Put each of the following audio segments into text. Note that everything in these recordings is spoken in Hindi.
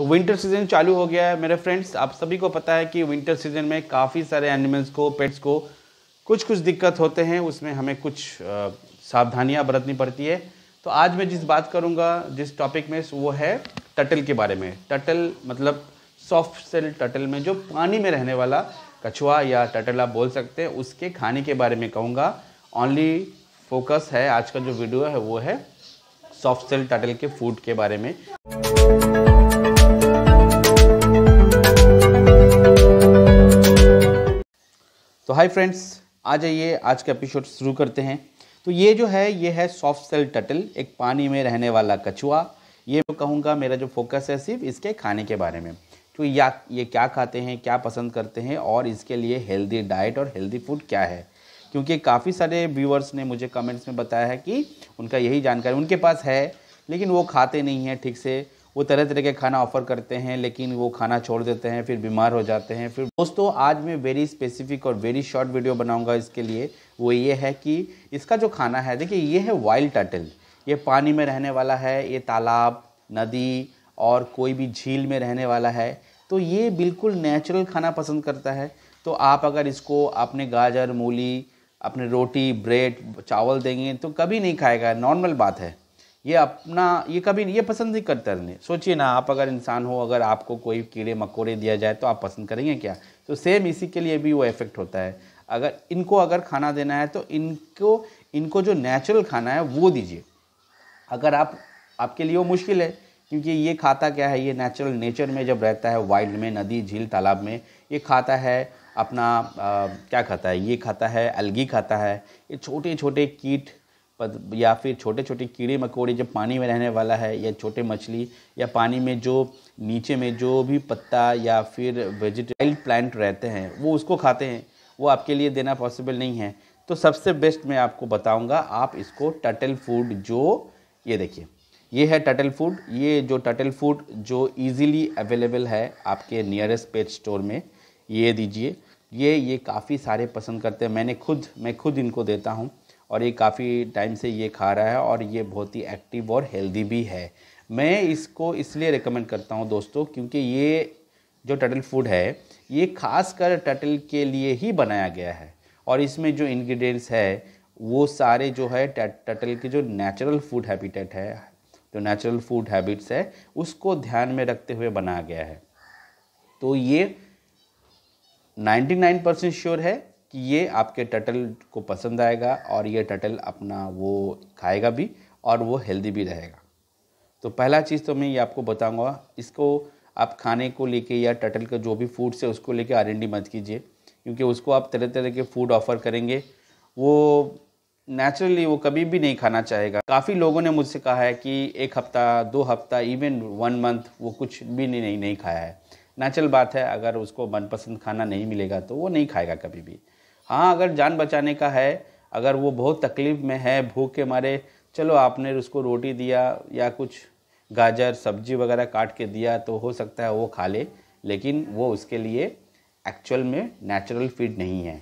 तो विंटर सीजन चालू हो गया है मेरे फ्रेंड्स आप सभी को पता है कि विंटर सीजन में काफ़ी सारे एनिमल्स को पेट्स को कुछ कुछ दिक्कत होते हैं उसमें हमें कुछ सावधानियां बरतनी पड़ती है तो आज मैं जिस बात करूंगा जिस टॉपिक में वो है टटल के बारे में टटल मतलब सॉफ्ट सेल टटल में जो पानी में रहने वाला कछुआ या टटल आप बोल सकते हैं उसके खाने के बारे में कहूँगा ओनली फोकस है आज का जो वीडियो है वो है सॉफ्ट सेल टटल के फूड के बारे में हाय फ्रेंड्स आ जाइए आज का एपिसोड शुरू करते हैं तो ये जो है ये है सॉफ्ट सेल टटल एक पानी में रहने वाला कछुआ ये मैं कहूँगा मेरा जो फोकस है सिर्फ इसके खाने के बारे में तो या ये क्या खाते हैं क्या पसंद करते हैं और इसके लिए हेल्दी डाइट और हेल्दी फूड क्या है क्योंकि काफ़ी सारे व्यूअर्स ने मुझे कमेंट्स में बताया है कि उनका यही जानकारी उनके पास है लेकिन वो खाते नहीं हैं ठीक से वो तरह तरह के खाना ऑफर करते हैं लेकिन वो खाना छोड़ देते हैं फिर बीमार हो जाते हैं फिर दोस्तों आज मैं वेरी स्पेसिफिक और वेरी शॉर्ट वीडियो बनाऊंगा इसके लिए वो ये है कि इसका जो खाना है देखिए ये है वाइल्ड टर्टल ये पानी में रहने वाला है ये तालाब नदी और कोई भी झील में रहने वाला है तो ये बिल्कुल नेचुरल खाना पसंद करता है तो आप अगर इसको अपने गाजर मूली अपने रोटी ब्रेड चावल देंगे तो कभी नहीं खाएगा नॉर्मल बात है ये अपना ये कभी ये पसंद नहीं करता रहने सोचिए ना आप अगर इंसान हो अगर आपको कोई कीड़े मकोड़े दिया जाए तो आप पसंद करेंगे क्या तो सेम इसी के लिए भी वो इफेक्ट होता है अगर इनको अगर खाना देना है तो इनको इनको जो नेचुरल खाना है वो दीजिए अगर आप आपके लिए वो मुश्किल है क्योंकि ये खाता क्या है ये नेचुरल नेचर में जब रहता है वाइल्ड में नदी झील तालाब में ये खाता है अपना आ, क्या खाता है ये खाता है अलगी खाता है ये छोटे छोटे कीट या फिर छोटे छोटे कीड़े मकोड़े जब पानी में रहने वाला है या छोटे मछली या पानी में जो नीचे में जो भी पत्ता या फिर वेजिटेबल प्लांट रहते हैं वो उसको खाते हैं वो आपके लिए देना पॉसिबल नहीं है तो सबसे बेस्ट मैं आपको बताऊंगा आप इसको टटल फूड जो ये देखिए ये है टटल फूड ये जो टटल फूड जो ईज़िली अवेलेबल है आपके नियरेस्ट पेट स्टोर में ये दीजिए ये ये काफ़ी सारे पसंद करते हैं मैंने खुद मैं खुद इनको देता हूँ और ये काफ़ी टाइम से ये खा रहा है और ये बहुत ही एक्टिव और हेल्दी भी है मैं इसको इसलिए रिकमेंड करता हूँ दोस्तों क्योंकि ये जो टटल फूड है ये खासकर टटल के लिए ही बनाया गया है और इसमें जो इंग्रेडिएंट्स है वो सारे जो है टटल के जो नेचुरल फूड हैबिटेट है जो नेचुरल फूड हैबिट्स है उसको ध्यान में रखते हुए बनाया गया है तो ये 99 परसेंट श्योर है कि ये आपके टटल को पसंद आएगा और ये टटल अपना वो खाएगा भी और वो हेल्दी भी रहेगा तो पहला चीज़ तो मैं ये आपको बताऊंगा इसको आप खाने को लेके या टटल का जो भी फूड्स है उसको लेके आर मत कीजिए क्योंकि उसको आप तरह तरह के फूड ऑफ़र करेंगे वो नेचुरली वो कभी भी नहीं खाना चाहेगा काफ़ी लोगों ने मुझसे कहा है कि एक हफ्ता दो हफ्ता इवन वन मंथ वो कुछ भी नहीं नहीं, नहीं खाया है नेचुरल बात है अगर उसको मनपसंद खाना नहीं मिलेगा तो वो नहीं खाएगा कभी भी हाँ अगर जान बचाने का है अगर वो बहुत तकलीफ़ में है भूख के मारे चलो आपने उसको रोटी दिया या कुछ गाजर सब्जी वगैरह काट के दिया तो हो सकता है वो खा ले लेकिन वो उसके लिए एक्चुअल में नेचुरल फीड नहीं है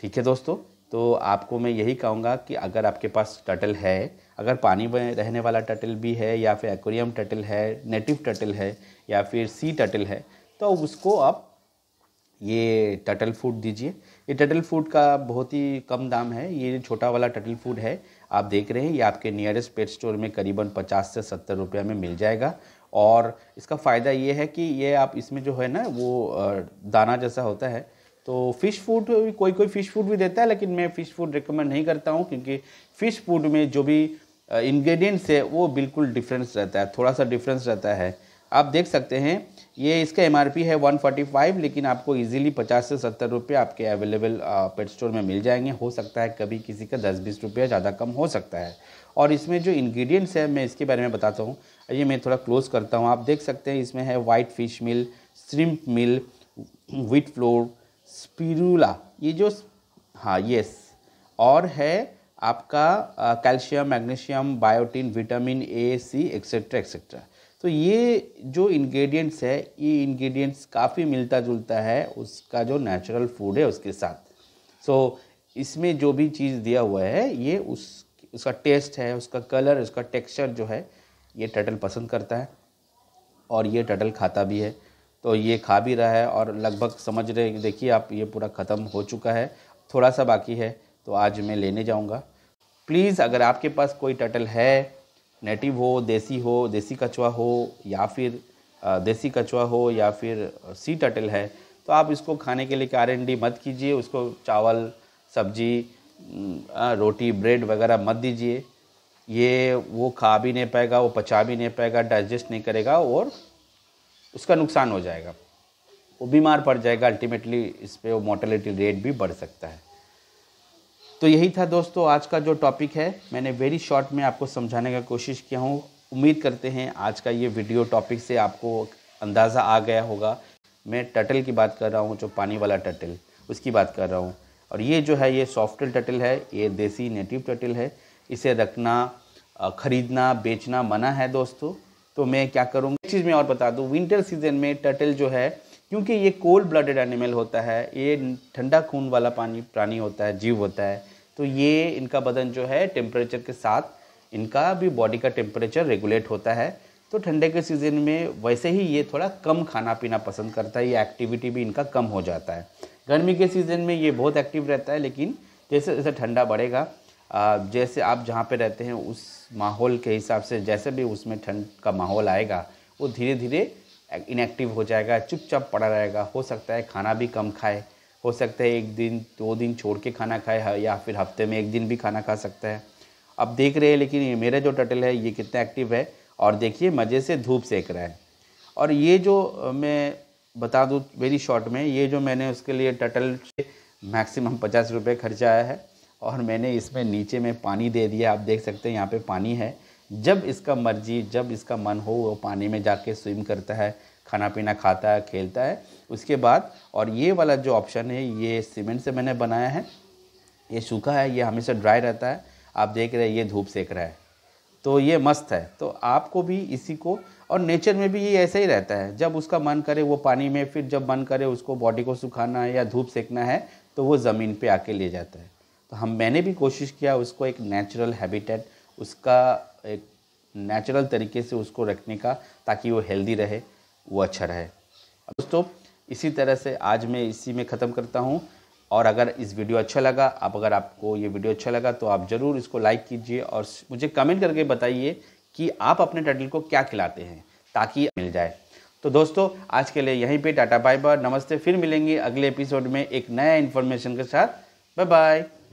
ठीक है दोस्तों तो आपको मैं यही कहूँगा कि अगर आपके पास टटल है अगर पानी में रहने वाला टटल भी है या फिर एक्वेरियम टटल है नेटिव टटल है या फिर सी टटल है तो उसको आप ये टटल फूड दीजिए ये टटल फूड का बहुत ही कम दाम है ये छोटा वाला टटल फूड है आप देख रहे हैं ये आपके नियरेस्ट पेट स्टोर में करीबन 50 से 70 रुपये में मिल जाएगा और इसका फ़ायदा ये है कि ये आप इसमें जो है ना वो दाना जैसा होता है तो फ़िश फूड कोई कोई फ़िश फूड भी देता है लेकिन मैं फ़िश फूड रिकमेंड नहीं करता हूँ क्योंकि फ़िश फूड में जो भी इन्ग्रीडियंट्स है वो बिल्कुल डिफरेंस रहता है थोड़ा सा डिफरेंस रहता है आप देख सकते हैं ये इसका एम है 145 लेकिन आपको इजीली 50 से सत्तर रुपये आपके अवेलेबल पेट स्टोर में मिल जाएंगे हो सकता है कभी किसी का दस बीस रुपया ज़्यादा कम हो सकता है और इसमें जो इंग्रेडिएंट्स है मैं इसके बारे में बताता हूँ ये मैं थोड़ा क्लोज करता हूँ आप देख सकते हैं इसमें है white fish meal shrimp meal wheat flour spirulina ये जो हाँ येस और है आपका calcium magnesium biotin vitamin A C etcetera etcetera तो ये जो इंग्रेडिएंट्स है ये इंग्रेडिएंट्स काफ़ी मिलता जुलता है उसका जो नेचुरल फूड है उसके साथ सो so, इसमें जो भी चीज़ दिया हुआ है ये उस उसका टेस्ट है उसका कलर उसका टेक्सचर जो है ये टटल पसंद करता है और ये टटल खाता भी है तो ये खा भी रहा है और लगभग समझ रहे देखिए आप ये पूरा ख़त्म हो चुका है थोड़ा सा बाकी है तो आज मैं लेने जाऊँगा प्लीज़ अगर आपके पास कोई टटल है नेटिव हो देसी हो देसी कछुआ हो या फिर देसी कछुआ हो या फिर सी टटल है तो आप इसको खाने के लिए आर मत कीजिए उसको चावल सब्जी रोटी ब्रेड वगैरह मत दीजिए ये वो खा भी नहीं पाएगा वो पचा भी नहीं पाएगा डाइजेस्ट नहीं करेगा और उसका नुकसान हो जाएगा वो बीमार पड़ जाएगा अल्टीमेटली इस पर वो मोर्टेलिटी रेट भी बढ़ सकता है तो यही था दोस्तों आज का जो टॉपिक है मैंने वेरी शॉर्ट में आपको समझाने का कोशिश किया हूँ उम्मीद करते हैं आज का ये वीडियो टॉपिक से आपको अंदाज़ा आ गया होगा मैं टटल की बात कर रहा हूँ जो पानी वाला टटल उसकी बात कर रहा हूँ और ये जो है ये सॉफ्ट टटल है ये देसी नेटिव टटल है इसे रखना ख़रीदना बेचना मना है दोस्तों तो मैं क्या करूँगा एक चीज़ में और बता दूँ विंटर सीजन में टटल जो है क्योंकि ये कोल्ड ब्लडेड एनिमल होता है ये ठंडा खून वाला पानी प्राणी होता है जीव होता है तो ये इनका बदन जो है टेम्परेचर के साथ इनका भी बॉडी का टेम्परेचर रेगुलेट होता है तो ठंडे के सीज़न में वैसे ही ये थोड़ा कम खाना पीना पसंद करता है ये एक्टिविटी भी इनका कम हो जाता है गर्मी के सीज़न में ये बहुत एक्टिव रहता है लेकिन जैसे जैसे ठंडा बढ़ेगा जैसे आप जहाँ पे रहते हैं उस माहौल के हिसाब से जैसे भी उसमें ठंड का माहौल आएगा वो धीरे धीरे इनएक्टिव हो जाएगा चुपचाप पड़ा रहेगा हो सकता है खाना भी कम खाए हो सकता है एक दिन दो दिन छोड़ के खाना खाए या फिर हफ्ते में एक दिन भी खाना खा सकता है अब देख रहे हैं लेकिन ये मेरा जो टटल है ये कितना एक्टिव है और देखिए मज़े से धूप सेक रहा है और ये जो मैं बता दूँ वेरी शॉर्ट में ये जो मैंने उसके लिए टटल मैक्सिमम पचास रुपये खर्चा आया है और मैंने इसमें नीचे में पानी दे दिया आप देख सकते हैं यहाँ पे पानी है जब इसका मर्जी जब इसका मन हो वो पानी में जाके स्विम करता है खाना पीना खाता है खेलता है उसके बाद और ये वाला जो ऑप्शन है ये सीमेंट से मैंने बनाया है ये सूखा है ये हमेशा ड्राई रहता है आप देख रहे हैं ये धूप सेक रहा है तो ये मस्त है तो आपको भी इसी को और नेचर में भी ये ऐसा ही रहता है जब उसका मन करे वो पानी में फिर जब मन करे उसको बॉडी को सुखाना है या धूप सेकना है तो वो ज़मीन पे आके ले जाता है तो हम मैंने भी कोशिश किया उसको एक नेचुरल हैबिटेट उसका एक नेचुरल तरीके से उसको रखने का ताकि वो हेल्दी रहे वो अच्छा रहे दोस्तों इसी तरह से आज मैं इसी में ख़त्म करता हूँ और अगर इस वीडियो अच्छा लगा आप अगर आपको ये वीडियो अच्छा लगा तो आप ज़रूर इसको लाइक कीजिए और मुझे कमेंट करके बताइए कि आप अपने टटल को क्या खिलाते हैं ताकि मिल जाए तो दोस्तों आज के लिए यहीं पे टाटा बाय बाय नमस्ते फिर मिलेंगे अगले एपिसोड में एक नया इन्फॉर्मेशन के साथ बाय बाय